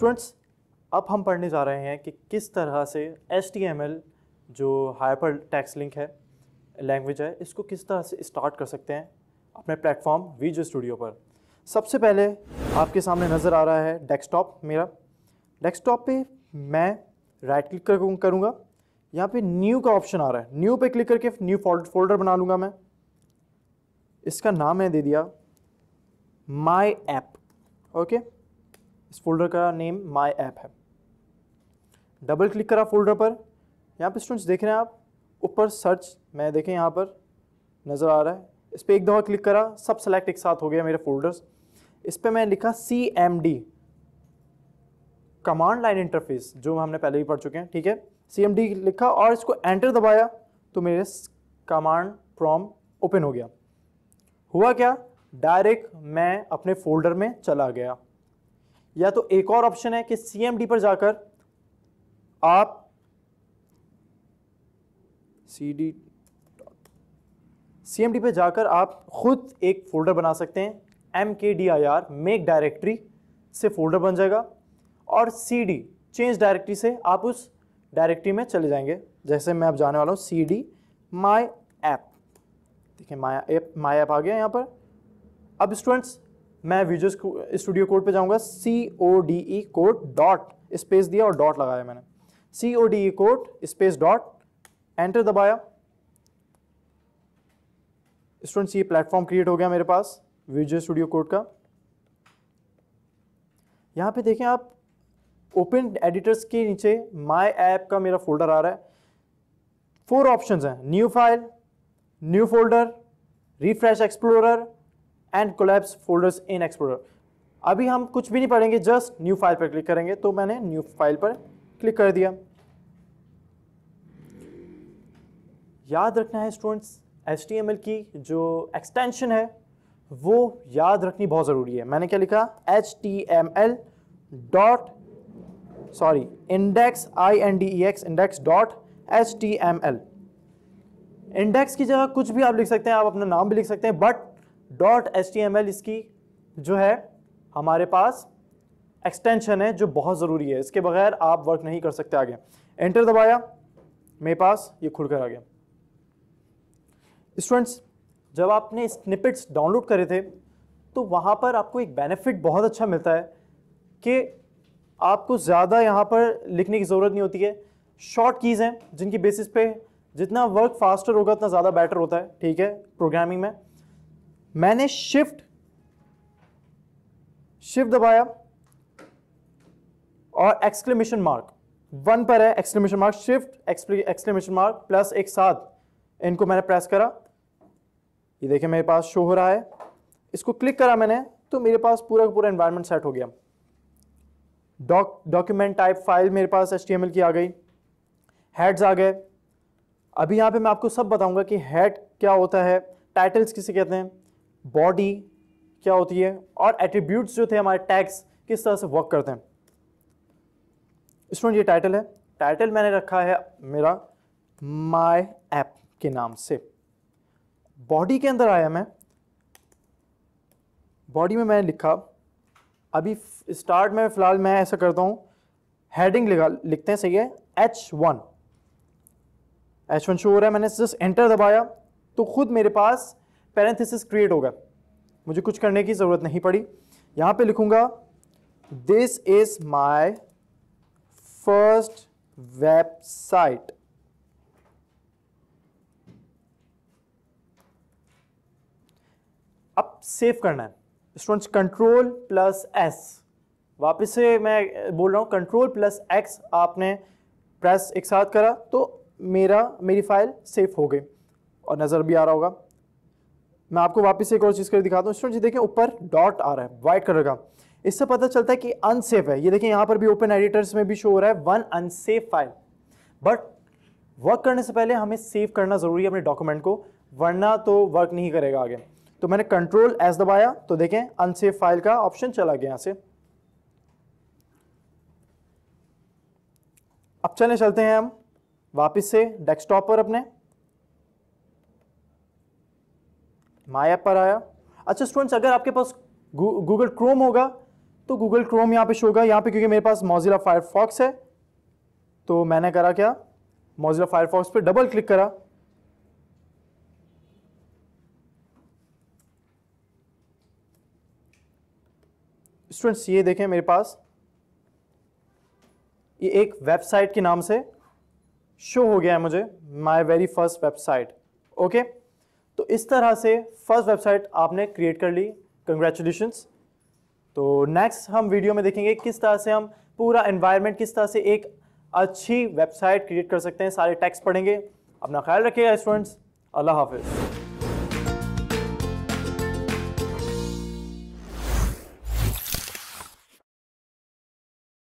Students अब हम पढ़ने जा रहे हैं कि किस तरह से एस जो हाइपर टैक्स लिंक है लैंग्वेज है इसको किस तरह से स्टार्ट कर सकते हैं अपने प्लेटफॉर्म वीजो स्टूडियो पर सबसे पहले आपके सामने नज़र आ रहा है डेस्कटॉप मेरा डेस्कटॉप पे मैं राइट क्लिक कर करूँगा यहाँ पे न्यू का ऑप्शन आ रहा है न्यू पे क्लिक करके न्यू फोल्डर बना लूँगा मैं इसका नाम है दे दिया माई ऐप ओके okay? इस फोल्डर का नेम माई ऐप है डबल क्लिक करा फोल्डर पर यहाँ पे स्टूडेंट्स देख रहे हैं आप ऊपर सर्च मैं देखें यहाँ पर नज़र आ रहा है इस पर एक दफ़ा क्लिक करा सब सेलेक्ट एक साथ हो गया मेरे फोल्डर्स इस पर मैं लिखा C M D command line interface जो हमने पहले भी पढ़ चुके हैं ठीक है सी एम डी लिखा और इसको एंटर दबाया तो मेरे कमांड प्रॉम ओपन हो गया हुआ क्या डायरेक्ट मैं अपने फोल्डर में चला गया या तो एक और ऑप्शन है कि सीएमडी पर जाकर आप C D C M D पर जाकर आप खुद एक फोल्डर बना सकते हैं M K D I R make directory से फोल्डर बन जाएगा और सी डी चेंज डायरेक्टरी से आप उस डायरेक्टरी में चले जाएंगे जैसे मैं अब जाने वाला हूँ सी डी माई ऐप देखिए माया ऐप माई ऐप आ गया यहाँ पर अब स्टूडेंट्स मैं विजुअल स्टूडियो कोड पे जाऊंगा C O D E code dot space दिया और डॉट लगाया मैंने C O D E code space dot enter दबाया स्टूडेंट्स ये प्लेटफॉर्म क्रिएट हो गया मेरे पास विजुअल स्टूडियो कोड का यहाँ पे देखें आप ओपन एडिटर्स के नीचे माय ऐप का मेरा फोल्डर आ रहा है फोर ऑप्शंस हैं new file new folder refresh explorer and collapse folders in explorer अभी हम कुछ भी नहीं पढ़ेंगे जस्ट न्यू फाइल पर क्लिक करेंगे तो मैंने न्यू फाइल पर क्लिक कर दिया याद रखना है स्टूडेंट्स एच की जो एक्सटेंशन है वो याद रखनी बहुत ज़रूरी है मैंने क्या लिखा H T M L dot sorry index I N D E X index dot H T M L index की जगह कुछ भी आप लिख सकते हैं आप अपना नाम भी लिख सकते हैं बट डॉट एल इसकी जो है हमारे पास एक्सटेंशन है जो बहुत ज़रूरी है इसके बगैर आप वर्क नहीं कर सकते आगे एंटर दबाया मेरे पास ये खुलकर आ गया स्टूडेंट्स जब आपने स्निपिट्स डाउनलोड करे थे तो वहाँ पर आपको एक बेनिफिट बहुत अच्छा मिलता है कि आपको ज़्यादा यहाँ पर लिखने की ज़रूरत नहीं होती है शॉर्ट कीज़ हैं जिनकी बेसिस पे जितना वर्क फास्टर होगा उतना ज़्यादा बेटर होता है ठीक है प्रोग्रामिंग में मैंने शिफ्ट शिफ्ट दबाया और एक्सक्लेमेशन मार्क वन पर है exclamation mark shift exclamation mark plus एक साथ इनको मैंने प्रेस करा ये देखिए मेरे पास शो हो रहा है इसको क्लिक करा मैंने तो मेरे पास पूरा का पूरा इन्वायरमेंट सेट हो गया डॉक डॉक्यूमेंट टाइप फाइल मेरे पास एच की आ गई हेड्स आ गए अभी यहाँ पे मैं आपको सब बताऊंगा कि हेड क्या होता है टाइटल्स किसे कहते हैं बॉडी क्या होती है और एट्रीब्यूट्स जो थे हमारे टैग्स किस तरह से वर्क करते हैं स्टूडेंट ये टाइटल है टाइटल मैंने रखा है मेरा माई ऐप के नाम से बॉडी के अंदर आया मैं बॉडी में मैंने लिखा अभी स्टार्ट में फ़िलहाल मैं ऐसा करता हूँ हेडिंग लिखा लिखते हैं सही है H one H one show हो रहा है मैंने जस्ट एंटर दबाया तो खुद मेरे पास पैरेंथिस क्रिएट होगा मुझे कुछ करने की ज़रूरत नहीं पड़ी यहाँ पे लिखूंगा this is my first website अब सेव करना है स्टूडेंट्स कंट्रोल प्लस एस वापस से मैं बोल रहा हूँ कंट्रोल प्लस एक्स आपने प्रेस एक साथ करा तो मेरा मेरी फाइल सेफ हो गई और नज़र भी आ रहा होगा मैं आपको वापस एक और चीज़ कर दिखाता हूँ जी देखें ऊपर डॉट आ रहा है वाइट कलर का इससे पता चलता है कि अनसेफ है ये देखें यहाँ पर भी ओपन एडिटर्स में भी शो हो रहा है one unsaved file but work करने से पहले हमें सेव करना ज़रूरी है अपने डॉक्यूमेंट को वरना तो वर्क नहीं करेगा आगे तो मैंने कंट्रोल एस दबाया तो देखें अनसेफ फाइल का ऑप्शन चला गया यहाँ से अब चले चलते हैं हम वापस से डेस्कटॉप पर अपने माई ऐप पर आया अच्छा स्टूडेंट्स अगर आपके पास गूगल क्रोम होगा तो गूगल क्रोम यहाँ पे शो होगा यहाँ पे क्योंकि मेरे पास मोजिला फायरफॉक्स है तो मैंने करा क्या मोजिला फायरफॉक्स पे डबल क्लिक करा स्टूडेंट्स ये देखें मेरे पास ये एक वेबसाइट के नाम से शो हो गया है मुझे my very first website okay इस तरह से फर्स्ट वेबसाइट आपने क्रिएट कर ली कंग्रेचुलेशन तो नेक्स्ट हम वीडियो में देखेंगे किस तरह से हम पूरा एनवायरनमेंट किस तरह से एक अच्छी वेबसाइट क्रिएट कर सकते हैं सारे टैक्स पढ़ेंगे अपना ख्याल रखिएगा स्टूडेंट्स अल्लाह हाफिज़